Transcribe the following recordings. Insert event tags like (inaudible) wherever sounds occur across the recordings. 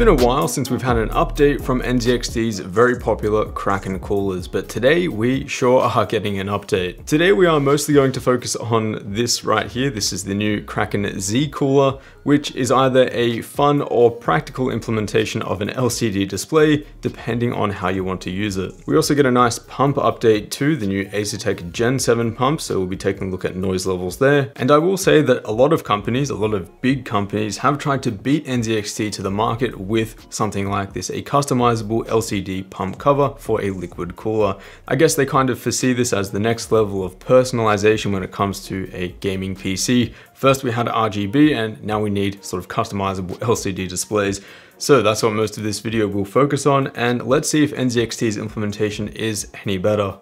been a while since we've had an update from NZXT's very popular Kraken coolers, but today we sure are getting an update. Today we are mostly going to focus on this right here. This is the new Kraken Z cooler, which is either a fun or practical implementation of an LCD display, depending on how you want to use it. We also get a nice pump update to the new Acetech Gen 7 pump, so we'll be taking a look at noise levels there. And I will say that a lot of companies, a lot of big companies have tried to beat NZXT to the market with with something like this, a customizable LCD pump cover for a liquid cooler. I guess they kind of foresee this as the next level of personalization when it comes to a gaming PC. First we had RGB and now we need sort of customizable LCD (laughs) displays. So that's what most of this video will focus on and let's see if NZXT's implementation is any better.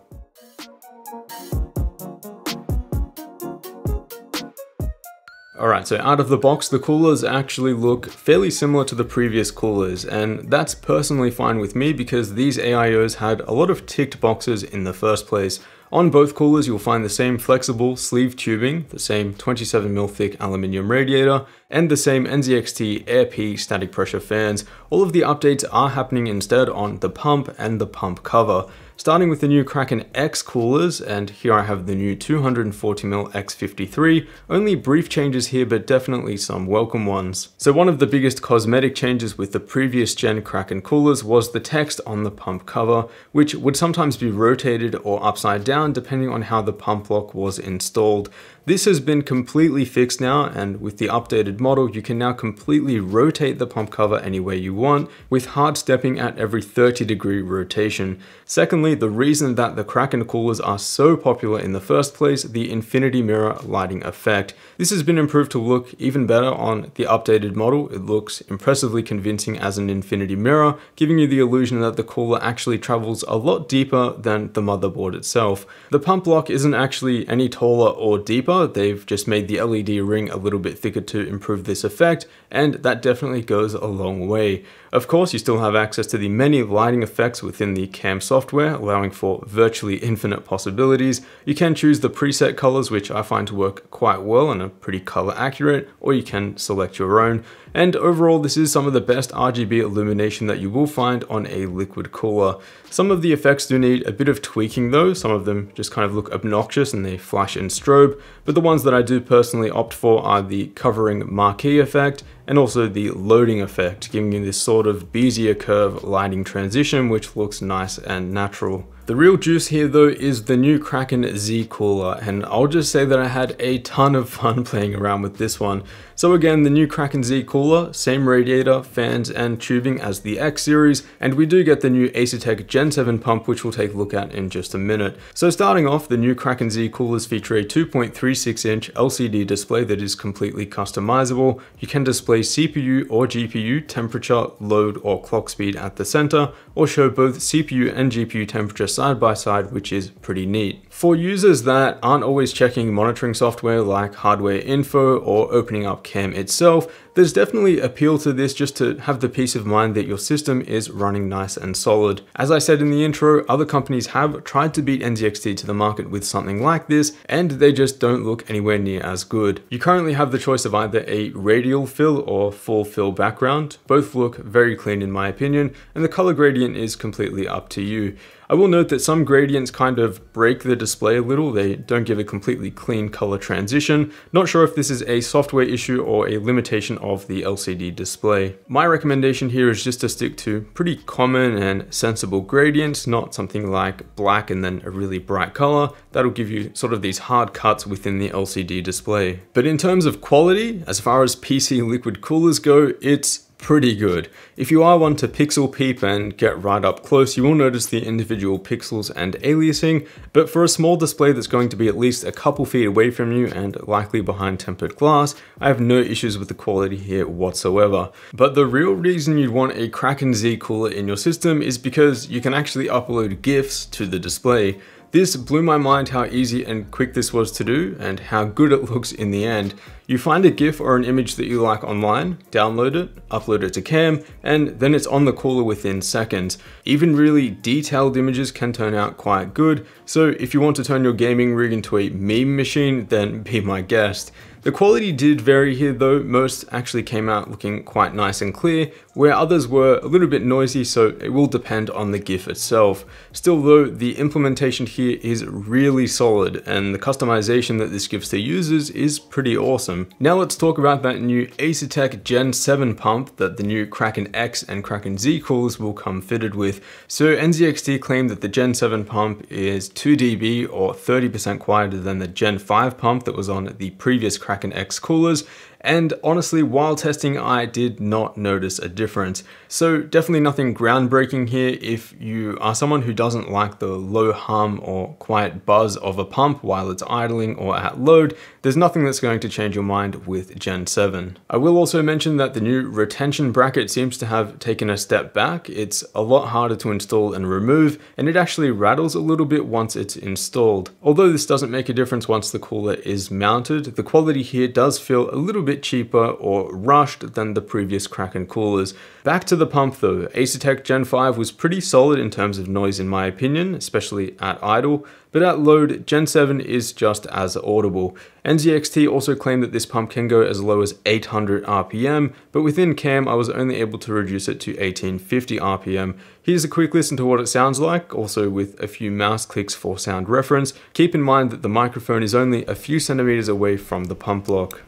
Alright, so out of the box, the coolers actually look fairly similar to the previous coolers, and that's personally fine with me because these AIOs had a lot of ticked boxes in the first place. On both coolers, you'll find the same flexible sleeve tubing, the same 27mm thick aluminium radiator, and the same NZXT AirP static pressure fans. All of the updates are happening instead on the pump and the pump cover. Starting with the new Kraken X coolers, and here I have the new 240mm X53, only brief changes here but definitely some welcome ones. So one of the biggest cosmetic changes with the previous gen Kraken coolers was the text on the pump cover, which would sometimes be rotated or upside down depending on how the pump lock was installed. This has been completely fixed now and with the updated model you can now completely rotate the pump cover any way you want with hard stepping at every 30 degree rotation. Secondly, the reason that the Kraken coolers are so popular in the first place, the infinity mirror lighting effect. This has been improved to look even better on the updated model. It looks impressively convincing as an infinity mirror, giving you the illusion that the cooler actually travels a lot deeper than the motherboard itself. The pump block isn't actually any taller or deeper, color, they've just made the LED ring a little bit thicker to improve this effect, and that definitely goes a long way. Of course, you still have access to the many lighting effects within the cam software, allowing for virtually infinite possibilities. You can choose the preset colors, which I find to work quite well and are pretty color accurate, or you can select your own. And overall, this is some of the best RGB illumination that you will find on a liquid cooler. Some of the effects do need a bit of tweaking though, some of them just kind of look obnoxious and they flash and strobe, but the ones that I do personally opt for are the covering marquee effect and also the loading effect, giving you this sort of Bezier curve lighting transition, which looks nice and natural. The real juice here though is the new Kraken Z Cooler and I'll just say that I had a ton of fun (laughs) playing around with this one. So again the new Kraken Z Cooler, same radiator, fans and tubing as the X series and we do get the new Acetec Gen 7 pump which we'll take a look at in just a minute. So starting off the new Kraken Z Coolers feature a 2.36 inch LCD display that is completely customizable. You can display display CPU or GPU temperature, load or clock speed at the center, or show both CPU and GPU temperature side by side, which is pretty neat. For users that aren't always checking monitoring software like hardware info or opening up cam itself, there's definitely appeal to this just to have the peace of mind that your system is running nice and solid. As I said in the intro, other companies have tried to beat NZXT to the market with something like this, and they just don't look anywhere near as good. You currently have the choice of either a radial fill or full fill background. Both look very clean in my opinion, and the color gradient is completely up to you. I will note that some gradients kind of break the display a little, they don't give a completely clean color transition. Not sure if this is a software issue or a limitation of the LCD display. My recommendation here is just to stick to pretty common and sensible gradients, not something like black and then a really bright color. That'll give you sort of these hard cuts within the LCD display. But in terms of quality, as far as PC liquid coolers go, it's pretty good. If you are one to pixel peep and get right up close, you will notice the individual pixels and aliasing, but for a small display that's going to be at least a couple feet away from you and likely behind tempered glass, I have no issues with the quality here whatsoever. But the real reason you'd want a Kraken Z cooler in your system is because you can actually upload GIFs to the display. This blew my mind how easy and quick this was to do and how good it (laughs) looks in the end. You find a GIF or an image that you like online, download it, upload it to Cam, and then it's on the caller within seconds. Even really detailed images can turn out quite good, so if you want to turn your gaming rig into a meme machine, then be my guest. The quality did vary here though, most actually came out looking quite nice and clear, where others were a little bit noisy so it will depend on the GIF itself. Still though, the implementation here is really solid and the customization that this gives to users is pretty awesome. Now let's talk about that new Tech Gen 7 pump that the new Kraken X and Kraken Z coolers will come fitted with. So NZXT claimed that the Gen 7 pump is 2 dB or 30% quieter than the Gen 5 pump that was on the previous Kraken X coolers and honestly, while testing, I did not notice a difference. So definitely nothing groundbreaking here. If you are someone who doesn't like the low hum or quiet buzz of a pump while it's idling or at load, there's nothing that's going to change your mind with Gen 7. I will also mention that the new retention bracket seems to have taken a step back. It's a lot harder to install and remove, and it actually rattles a little bit once it's installed. Although this doesn't make a difference once the cooler is mounted, the quality here does feel a little bit cheaper or rushed than the previous Kraken coolers. Back to the pump though, Asetek Gen 5 was pretty solid in terms of noise in my opinion, especially at idle, but at load, Gen 7 is just as audible. NZXT also claimed that this pump can go as low as 800 RPM, but within CAM I was only able to reduce it to 1850 RPM. Here's a quick listen to what it sounds like, also with a few mouse clicks for sound reference. Keep in mind that the microphone is only a few centimeters away from the pump block.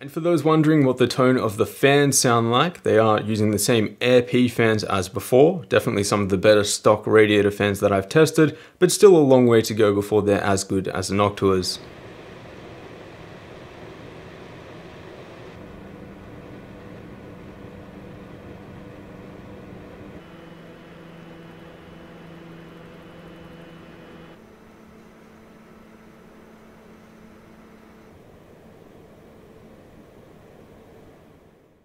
And for those wondering what the tone of the fans sound like, they are using the same Air P fans as before, definitely some of the better stock radiator fans that I've tested, but still a long way to go before they're as good as the Noctua's.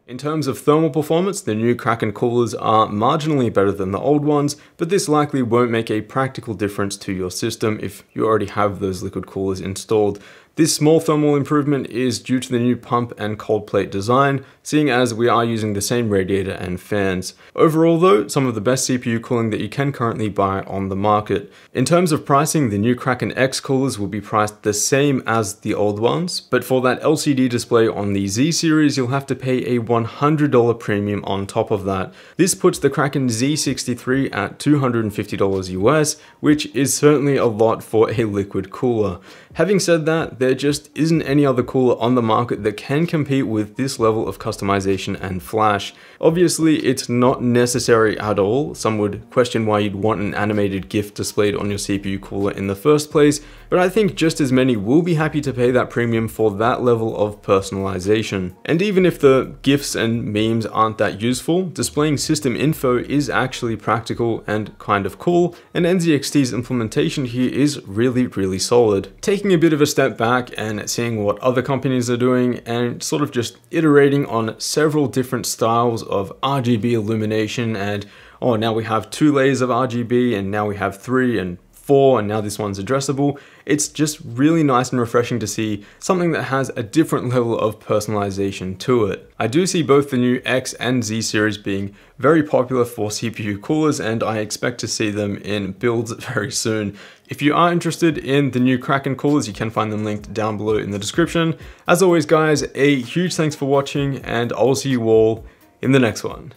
In terms of thermal performance, the new Kraken coolers are marginally better than the old ones, but this likely won't make a practical difference to your system if you already have those liquid coolers installed. This small thermal improvement is due to the new pump and cold plate design, seeing as we are using the same radiator and fans. Overall though, some of the best CPU cooling that you can currently buy on the market. In terms of pricing, the new Kraken X coolers will be priced the same as the old ones, but for that LCD display on the Z series, you'll have to pay a $100 premium on top of that. This puts the Kraken Z63 at $250 US, which is certainly a lot for a liquid cooler. Having said that, there just isn't any other cooler on the market that can compete with this level of customization and flash. Obviously, it's not necessary at all. Some would question why you'd want an animated GIF displayed on your CPU cooler in the first place, but I think just as many will be happy to pay that premium for that level of personalization. And even if the GIFs and memes aren't that useful, displaying system info is actually practical and kind of cool, and NZXT's implementation here is really, really solid. Taking a bit of a step back and seeing what other companies are doing and sort of just iterating on several different styles of RGB illumination and oh, now we have two layers of RGB and now we have three and 4 and now this one's addressable. It's just really nice and refreshing to see something that has a different level of personalization to it. I do see both the new X and Z series being very popular for CPU coolers and I expect to see them in builds (laughs) very soon. If you are interested in the new Kraken coolers, you can find them linked down below in the description. As always guys, a huge thanks for watching and I will see you all in the next one.